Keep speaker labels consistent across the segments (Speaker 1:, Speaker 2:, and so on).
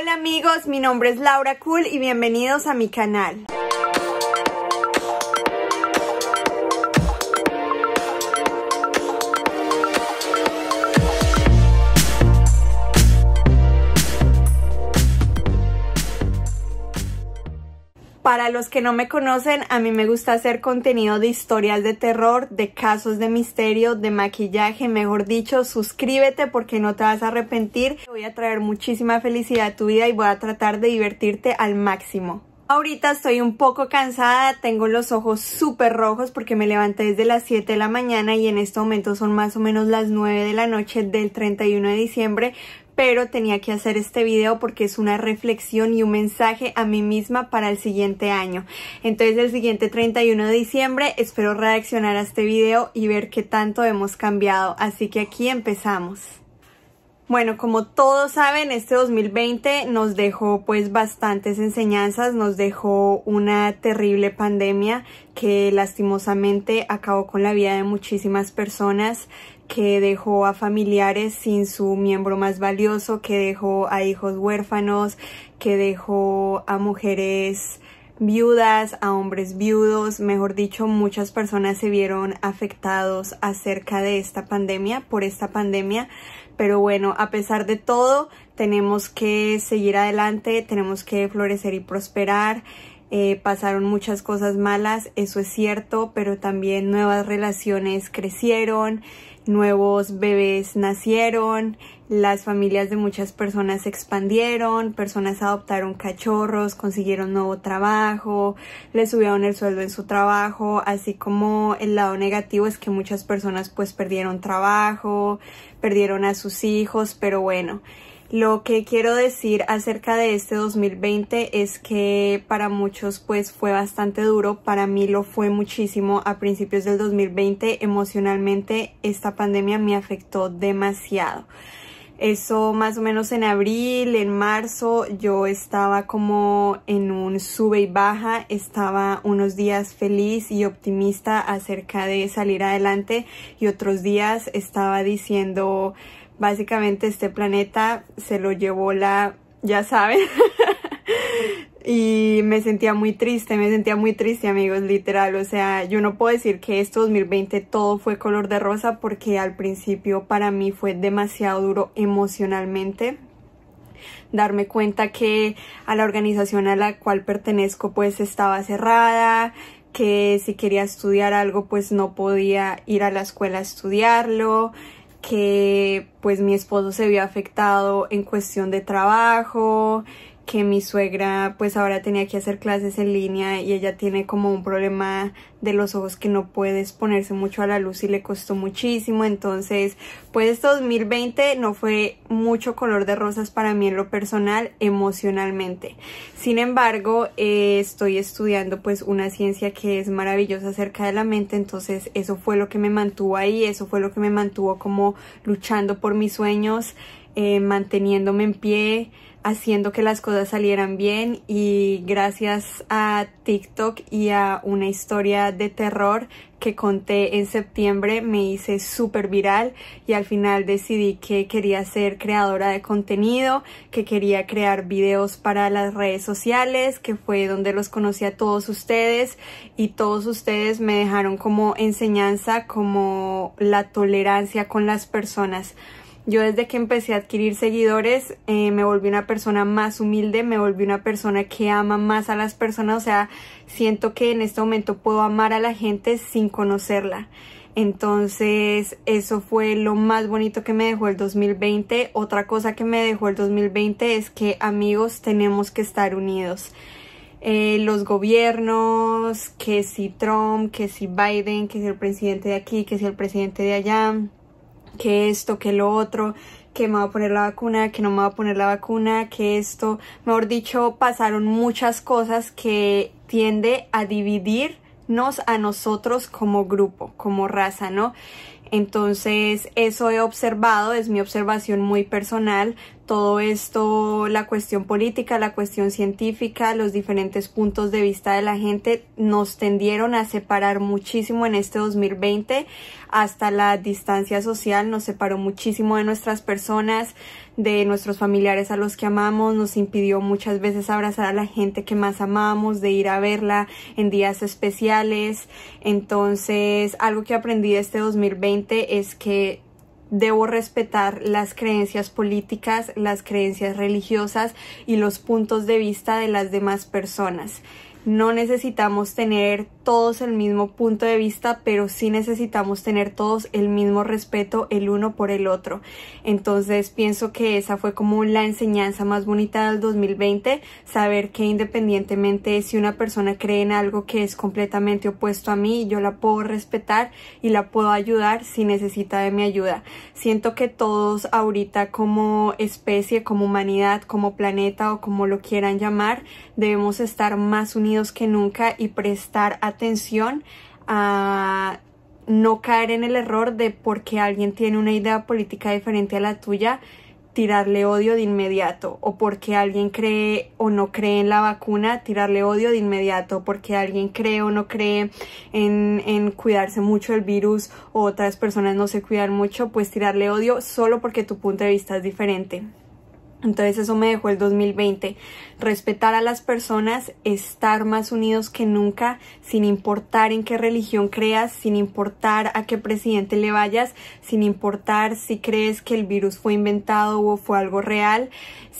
Speaker 1: Hola amigos, mi nombre es Laura Cool y bienvenidos a mi canal. Para los que no me conocen, a mí me gusta hacer contenido de historias de terror, de casos de misterio, de maquillaje, mejor dicho, suscríbete porque no te vas a arrepentir. Voy a traer muchísima felicidad a tu vida y voy a tratar de divertirte al máximo. Ahorita estoy un poco cansada, tengo los ojos súper rojos porque me levanté desde las 7 de la mañana y en este momento son más o menos las 9 de la noche del 31 de diciembre, pero tenía que hacer este video porque es una reflexión y un mensaje a mí misma para el siguiente año. Entonces el siguiente 31 de diciembre espero reaccionar a este video y ver qué tanto hemos cambiado. Así que aquí empezamos. Bueno, como todos saben, este 2020 nos dejó pues bastantes enseñanzas, nos dejó una terrible pandemia que lastimosamente acabó con la vida de muchísimas personas, que dejó a familiares sin su miembro más valioso, que dejó a hijos huérfanos, que dejó a mujeres viudas, a hombres viudos, mejor dicho, muchas personas se vieron afectados acerca de esta pandemia, por esta pandemia, pero bueno, a pesar de todo, tenemos que seguir adelante, tenemos que florecer y prosperar. Eh, pasaron muchas cosas malas, eso es cierto, pero también nuevas relaciones crecieron, nuevos bebés nacieron, las familias de muchas personas se expandieron, personas adoptaron cachorros, consiguieron nuevo trabajo, le subieron el sueldo en su trabajo, así como el lado negativo es que muchas personas pues perdieron trabajo, perdieron a sus hijos, pero bueno, lo que quiero decir acerca de este 2020 es que para muchos pues fue bastante duro, para mí lo fue muchísimo a principios del 2020 emocionalmente esta pandemia me afectó demasiado. Eso más o menos en abril, en marzo, yo estaba como en un sube y baja, estaba unos días feliz y optimista acerca de salir adelante y otros días estaba diciendo Básicamente este planeta se lo llevó la, ya saben. y me sentía muy triste, me sentía muy triste amigos, literal. O sea, yo no puedo decir que este 2020 todo fue color de rosa porque al principio para mí fue demasiado duro emocionalmente darme cuenta que a la organización a la cual pertenezco pues estaba cerrada, que si quería estudiar algo pues no podía ir a la escuela a estudiarlo, que pues mi esposo se vio afectado en cuestión de trabajo, que mi suegra pues ahora tenía que hacer clases en línea y ella tiene como un problema de los ojos que no puede exponerse mucho a la luz y le costó muchísimo entonces pues 2020 este no fue mucho color de rosas para mí en lo personal emocionalmente sin embargo eh, estoy estudiando pues una ciencia que es maravillosa acerca de la mente entonces eso fue lo que me mantuvo ahí eso fue lo que me mantuvo como luchando por mis sueños eh, manteniéndome en pie haciendo que las cosas salieran bien y gracias a TikTok y a una historia de terror que conté en septiembre me hice súper viral y al final decidí que quería ser creadora de contenido, que quería crear videos para las redes sociales, que fue donde los conocí a todos ustedes y todos ustedes me dejaron como enseñanza como la tolerancia con las personas. Yo desde que empecé a adquirir seguidores eh, me volví una persona más humilde, me volví una persona que ama más a las personas, o sea, siento que en este momento puedo amar a la gente sin conocerla. Entonces eso fue lo más bonito que me dejó el 2020. Otra cosa que me dejó el 2020 es que amigos tenemos que estar unidos. Eh, los gobiernos, que si Trump, que si Biden, que si el presidente de aquí, que si el presidente de allá, que esto, que lo otro, que me va a poner la vacuna, que no me va a poner la vacuna, que esto, mejor dicho, pasaron muchas cosas que tiende a dividirnos a nosotros como grupo, como raza, ¿no? Entonces, eso he observado, es mi observación muy personal, todo esto, la cuestión política, la cuestión científica, los diferentes puntos de vista de la gente nos tendieron a separar muchísimo en este 2020, hasta la distancia social nos separó muchísimo de nuestras personas, de nuestros familiares a los que amamos, nos impidió muchas veces abrazar a la gente que más amamos, de ir a verla en días especiales. Entonces, algo que aprendí de este 2020 es que debo respetar las creencias políticas, las creencias religiosas y los puntos de vista de las demás personas. No necesitamos tener todos el mismo punto de vista, pero sí necesitamos tener todos el mismo respeto el uno por el otro. Entonces pienso que esa fue como la enseñanza más bonita del 2020, saber que independientemente si una persona cree en algo que es completamente opuesto a mí, yo la puedo respetar y la puedo ayudar si necesita de mi ayuda. Siento que todos ahorita como especie, como humanidad, como planeta o como lo quieran llamar, debemos estar más unidos que nunca y prestar atención a no caer en el error de porque alguien tiene una idea política diferente a la tuya, tirarle odio de inmediato, o porque alguien cree o no cree en la vacuna, tirarle odio de inmediato, porque alguien cree o no cree en, en cuidarse mucho el virus o otras personas no se cuidan mucho, pues tirarle odio solo porque tu punto de vista es diferente. Entonces eso me dejó el 2020. Respetar a las personas, estar más unidos que nunca, sin importar en qué religión creas, sin importar a qué presidente le vayas, sin importar si crees que el virus fue inventado o fue algo real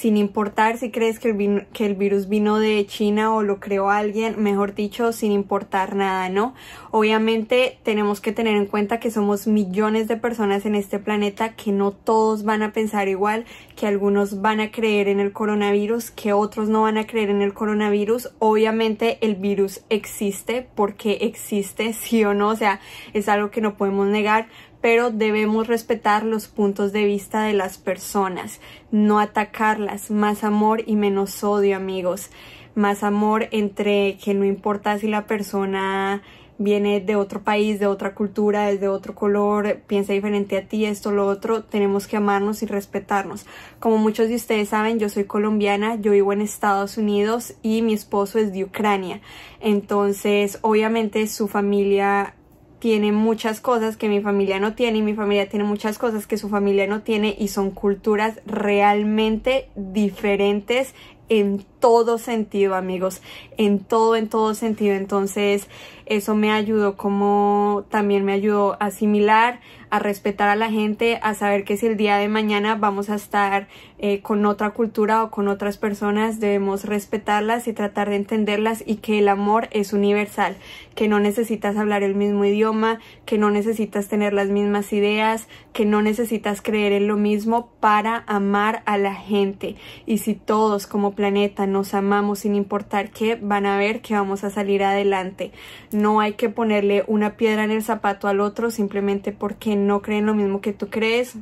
Speaker 1: sin importar si crees que el, que el, virus vino de China o lo creó alguien, mejor dicho, sin importar nada, ¿no? Obviamente tenemos que tener en cuenta que somos millones de personas en este planeta, que no todos van a pensar igual, que algunos van a creer en el coronavirus, que otros no van a creer en el coronavirus. Obviamente el virus existe porque existe, sí o no, o sea, es algo que no podemos negar, pero debemos respetar los puntos de vista de las personas, no atacarlas, más amor y menos odio amigos, más amor entre que no importa si la persona viene de otro país, de otra cultura, es de otro color, piensa diferente a ti, esto, lo otro, tenemos que amarnos y respetarnos. Como muchos de ustedes saben, yo soy colombiana, yo vivo en Estados Unidos y mi esposo es de Ucrania. Entonces, obviamente su familia tiene muchas cosas que mi familia no tiene y mi familia tiene muchas cosas que su familia no tiene y son culturas realmente diferentes en todo sentido amigos en todo en todo sentido entonces eso me ayudó como también me ayudó a asimilar a respetar a la gente, a saber que si el día de mañana vamos a estar eh, con otra cultura o con otras personas, debemos respetarlas y tratar de entenderlas y que el amor es universal, que no necesitas hablar el mismo idioma, que no necesitas tener las mismas ideas, que no necesitas creer en lo mismo para amar a la gente. Y si todos como planeta nos amamos sin importar qué, van a ver que vamos a salir adelante. No hay que ponerle una piedra en el zapato al otro simplemente porque no creen lo mismo que tú crees,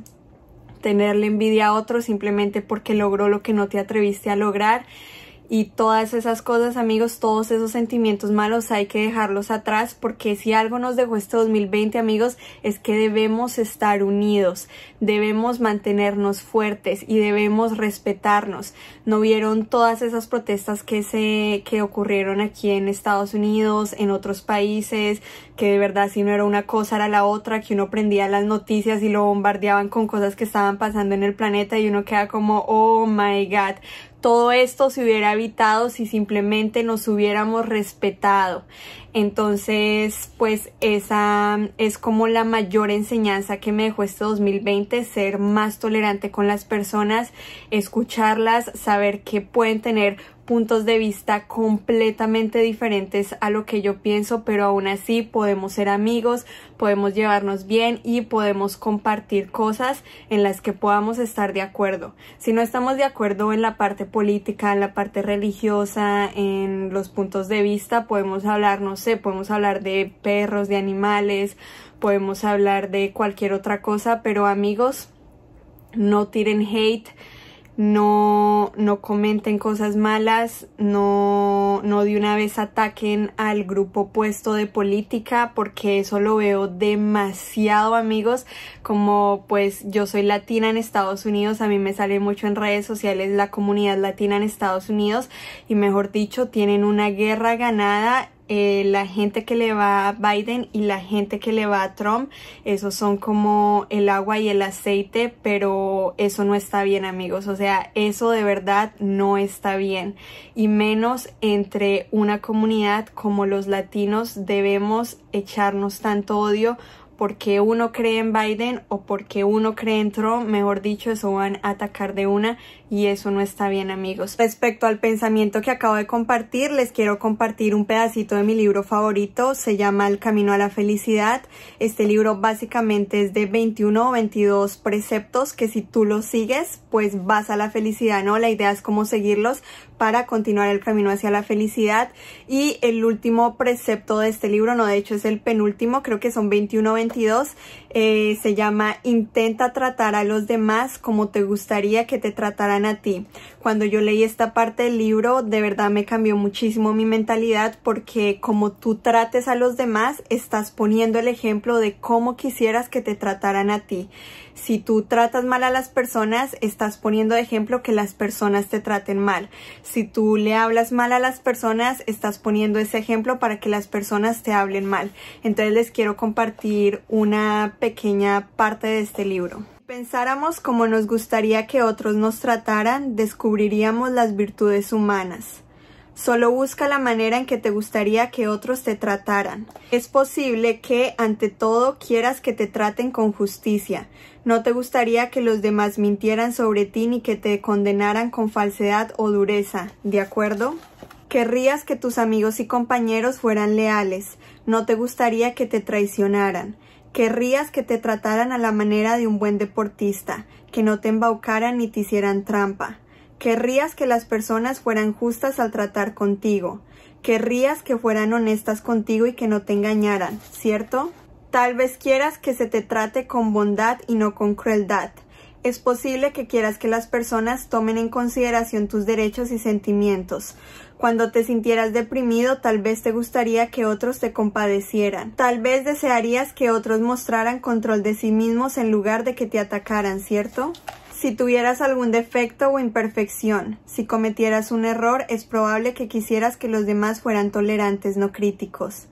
Speaker 1: tenerle envidia a otro simplemente porque logró lo que no te atreviste a lograr y todas esas cosas amigos, todos esos sentimientos malos hay que dejarlos atrás porque si algo nos dejó este 2020 amigos es que debemos estar unidos, debemos mantenernos fuertes y debemos respetarnos. ¿No vieron todas esas protestas que, se, que ocurrieron aquí en Estados Unidos, en otros países, que de verdad si no era una cosa era la otra, que uno prendía las noticias y lo bombardeaban con cosas que estaban pasando en el planeta y uno queda como, oh my god, todo esto se hubiera evitado si simplemente nos hubiéramos respetado. Entonces, pues esa es como la mayor enseñanza que me dejó este 2020, ser más tolerante con las personas, escucharlas, saber que pueden tener puntos de vista completamente diferentes a lo que yo pienso, pero aún así podemos ser amigos, podemos llevarnos bien y podemos compartir cosas en las que podamos estar de acuerdo. Si no estamos de acuerdo en la parte política, en la parte religiosa, en los puntos de vista, podemos hablarnos sé, podemos hablar de perros, de animales, podemos hablar de cualquier otra cosa, pero amigos, no tiren hate, no, comenten cosas malas, no, no de una vez ataquen al grupo opuesto de política, porque eso lo veo demasiado amigos, como pues yo soy latina en Estados Unidos, a mí me sale mucho en redes sociales la comunidad latina en Estados Unidos y mejor dicho, tienen una guerra ganada eh, la gente que le va a Biden y la gente que le va a Trump, esos son como el agua y el aceite, pero eso no está bien amigos, o sea, eso de verdad no está bien y menos entre una comunidad como los latinos debemos echarnos tanto odio porque uno cree en Biden o porque uno cree en Trump, mejor dicho, eso van a atacar de una y eso no está bien amigos. Respecto al pensamiento que acabo de compartir, les quiero compartir un pedacito de mi libro favorito, se llama El Camino a la Felicidad. Este libro básicamente es de 21 o 22 preceptos que si tú los sigues, pues vas a la felicidad, ¿no? La idea es cómo seguirlos para continuar el camino hacia la felicidad. Y el último precepto de este libro, no, de hecho es el penúltimo, creo que son 21 o 22, eh, se llama Intenta tratar a los demás como te gustaría que te trataran a ti. Cuando yo leí esta parte del libro, de verdad me cambió muchísimo mi mentalidad porque como tú trates a los demás, estás poniendo el ejemplo de cómo quisieras que te trataran a ti si tú tratas mal a las personas, estás poniendo de ejemplo que las personas te traten mal. Si tú le hablas mal a las personas, estás poniendo ese ejemplo para que las personas te hablen mal. Entonces les quiero compartir una pequeña parte de este libro pensáramos como nos gustaría que otros nos trataran, descubriríamos las virtudes humanas. Solo busca la manera en que te gustaría que otros te trataran. Es posible que, ante todo, quieras que te traten con justicia. No te gustaría que los demás mintieran sobre ti ni que te condenaran con falsedad o dureza, ¿de acuerdo? Querrías que tus amigos y compañeros fueran leales. No te gustaría que te traicionaran. Querrías que te trataran a la manera de un buen deportista, que no te embaucaran ni te hicieran trampa. Querrías que las personas fueran justas al tratar contigo. Querrías que fueran honestas contigo y que no te engañaran, ¿cierto? Tal vez quieras que se te trate con bondad y no con crueldad. Es posible que quieras que las personas tomen en consideración tus derechos y sentimientos. Cuando te sintieras deprimido, tal vez te gustaría que otros te compadecieran. Tal vez desearías que otros mostraran control de sí mismos en lugar de que te atacaran, ¿cierto? Si tuvieras algún defecto o imperfección, si cometieras un error, es probable que quisieras que los demás fueran tolerantes, no críticos.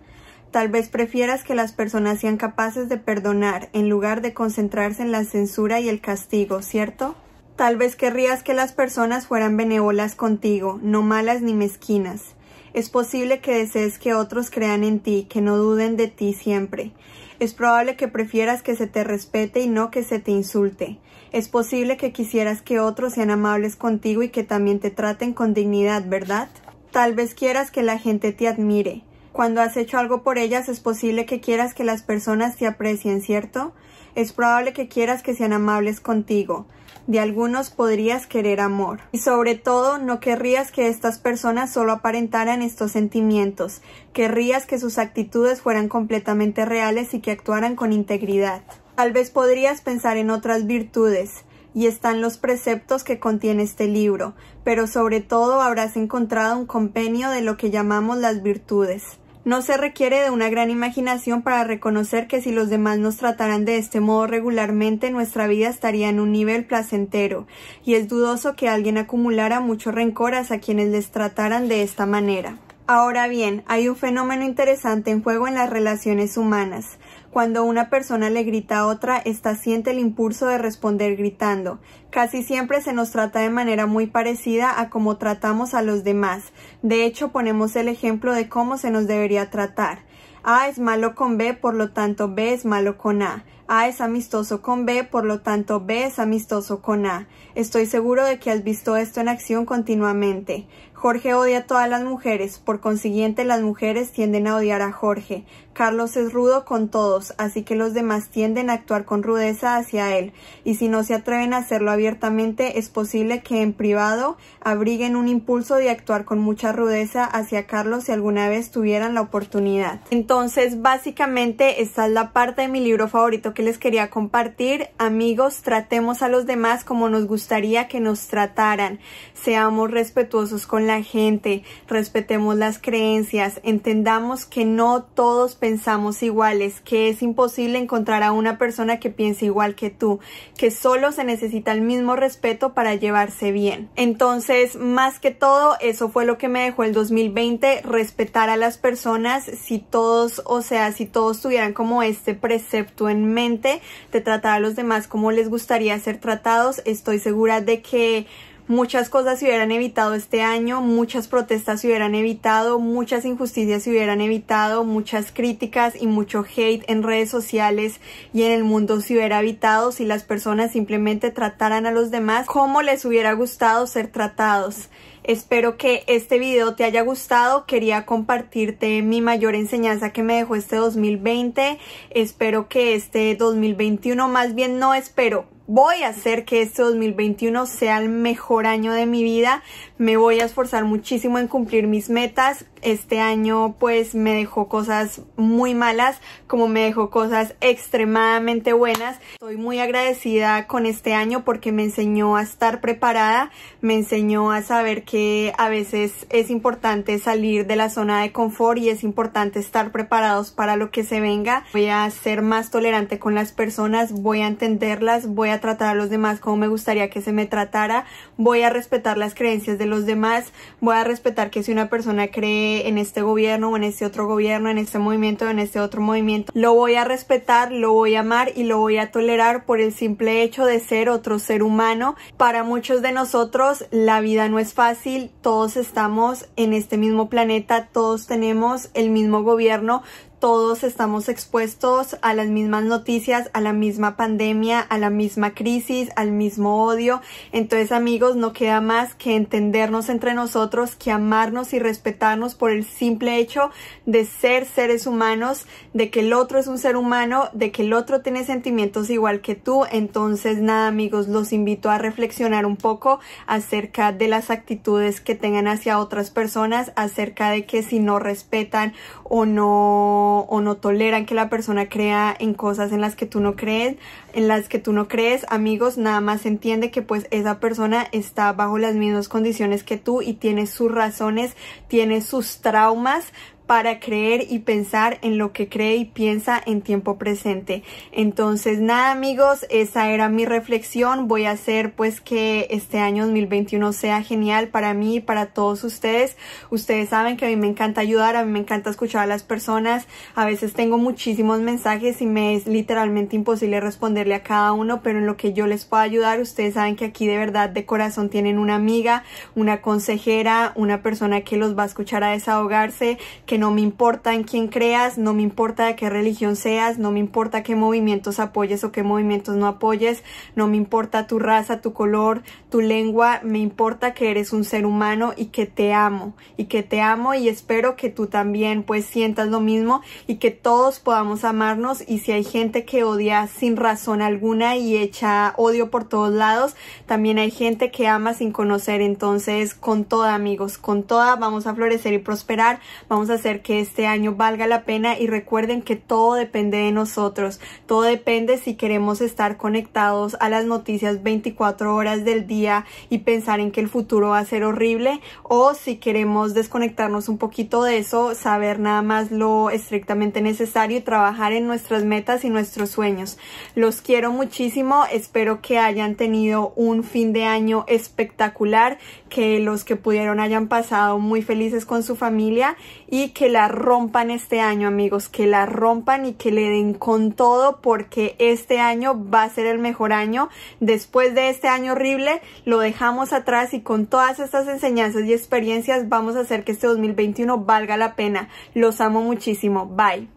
Speaker 1: Tal vez prefieras que las personas sean capaces de perdonar en lugar de concentrarse en la censura y el castigo, ¿cierto? Tal vez querrías que las personas fueran benévolas contigo, no malas ni mezquinas. Es posible que desees que otros crean en ti, que no duden de ti siempre. Es probable que prefieras que se te respete y no que se te insulte. Es posible que quisieras que otros sean amables contigo y que también te traten con dignidad, ¿verdad? Tal vez quieras que la gente te admire. Cuando has hecho algo por ellas es posible que quieras que las personas te aprecien, ¿cierto? Es probable que quieras que sean amables contigo de algunos podrías querer amor. Y sobre todo, no querrías que estas personas solo aparentaran estos sentimientos. Querrías que sus actitudes fueran completamente reales y que actuaran con integridad. Tal vez podrías pensar en otras virtudes, y están los preceptos que contiene este libro, pero sobre todo habrás encontrado un compendio de lo que llamamos las virtudes. No se requiere de una gran imaginación para reconocer que si los demás nos trataran de este modo regularmente, nuestra vida estaría en un nivel placentero, y es dudoso que alguien acumulara mucho rencor a quienes les trataran de esta manera. Ahora bien, hay un fenómeno interesante en juego en las relaciones humanas. Cuando una persona le grita a otra, ésta siente el impulso de responder gritando. Casi siempre se nos trata de manera muy parecida a cómo tratamos a los demás. De hecho, ponemos el ejemplo de cómo se nos debería tratar. A es malo con B, por lo tanto B es malo con A. A es amistoso con B, por lo tanto B es amistoso con A. Estoy seguro de que has visto esto en acción continuamente. Jorge odia a todas las mujeres, por consiguiente las mujeres tienden a odiar a Jorge. Carlos es rudo con todos, así que los demás tienden a actuar con rudeza hacia él, y si no se atreven a hacerlo abiertamente, es posible que en privado abriguen un impulso de actuar con mucha rudeza hacia Carlos si alguna vez tuvieran la oportunidad. Entonces, básicamente, esta es la parte de mi libro favorito que les quería compartir. Amigos, tratemos a los demás como nos gustaría que nos trataran. Seamos respetuosos con la gente, respetemos las creencias, entendamos que no todos pensamos iguales, que es imposible encontrar a una persona que piense igual que tú, que solo se necesita el mismo respeto para llevarse bien. Entonces, más que todo, eso fue lo que me dejó el 2020, respetar a las personas si todos, o sea, si todos tuvieran como este precepto en mente de tratar a los demás como les gustaría ser tratados, estoy segura de que Muchas cosas se hubieran evitado este año, muchas protestas se hubieran evitado, muchas injusticias se hubieran evitado, muchas críticas y mucho hate en redes sociales y en el mundo se hubiera evitado si las personas simplemente trataran a los demás como les hubiera gustado ser tratados. Espero que este video te haya gustado. Quería compartirte mi mayor enseñanza que me dejó este 2020. Espero que este 2021, más bien no espero, voy a hacer que este 2021 sea el mejor año de mi vida. Me voy a esforzar muchísimo en cumplir mis metas este año pues me dejó cosas muy malas como me dejó cosas extremadamente buenas. Estoy muy agradecida con este año porque me enseñó a estar preparada, me enseñó a saber que a veces es importante salir de la zona de confort y es importante estar preparados para lo que se venga. Voy a ser más tolerante con las personas, voy a entenderlas, voy a tratar a los demás como me gustaría que se me tratara, voy a respetar las creencias de los demás, voy a respetar que si una persona cree en este gobierno o en este otro gobierno, en este movimiento o en este otro movimiento. Lo voy a respetar, lo voy a amar y lo voy a tolerar por el simple hecho de ser otro ser humano. Para muchos de nosotros la vida no es fácil, todos estamos en este mismo planeta, todos tenemos el mismo gobierno, todos estamos expuestos a las mismas noticias, a la misma pandemia, a la misma crisis, al mismo odio. Entonces amigos, no queda más que entendernos entre nosotros, que amarnos y respetarnos por el simple hecho de ser seres humanos, de que el otro es un ser humano, de que el otro tiene sentimientos igual que tú. Entonces nada amigos, los invito a reflexionar un poco acerca de las actitudes que tengan hacia otras personas, acerca de que si no respetan o no o no toleran que la persona crea en cosas en las que tú no crees, en las que tú no crees, amigos, nada más entiende que pues esa persona está bajo las mismas condiciones que tú y tiene sus razones, tiene sus traumas, para creer y pensar en lo que cree y piensa en tiempo presente. Entonces, nada amigos, esa era mi reflexión. Voy a hacer pues que este año 2021 sea genial para mí y para todos ustedes. Ustedes saben que a mí me encanta ayudar, a mí me encanta escuchar a las personas. A veces tengo muchísimos mensajes y me es literalmente imposible responderle a cada uno, pero en lo que yo les pueda ayudar, ustedes saben que aquí de verdad de corazón tienen una amiga, una consejera, una persona que los va a escuchar a desahogarse, que no me importa en quién creas, no me importa de qué religión seas, no me importa qué movimientos apoyes o qué movimientos no apoyes, no me importa tu raza, tu color, tu lengua, me importa que eres un ser humano y que te amo, y que te amo y espero que tú también pues sientas lo mismo y que todos podamos amarnos y si hay gente que odia sin razón alguna y echa odio por todos lados, también hay gente que ama sin conocer, entonces con toda amigos, con toda vamos a florecer y prosperar, vamos a ser que este año valga la pena y recuerden que todo depende de nosotros, todo depende si queremos estar conectados a las noticias 24 horas del día y pensar en que el futuro va a ser horrible o si queremos desconectarnos un poquito de eso, saber nada más lo estrictamente necesario y trabajar en nuestras metas y nuestros sueños. Los quiero muchísimo, espero que hayan tenido un fin de año espectacular, que los que pudieron hayan pasado muy felices con su familia y que la rompan este año, amigos, que la rompan y que le den con todo porque este año va a ser el mejor año. Después de este año horrible, lo dejamos atrás y con todas estas enseñanzas y experiencias vamos a hacer que este 2021 valga la pena. Los amo muchísimo. Bye.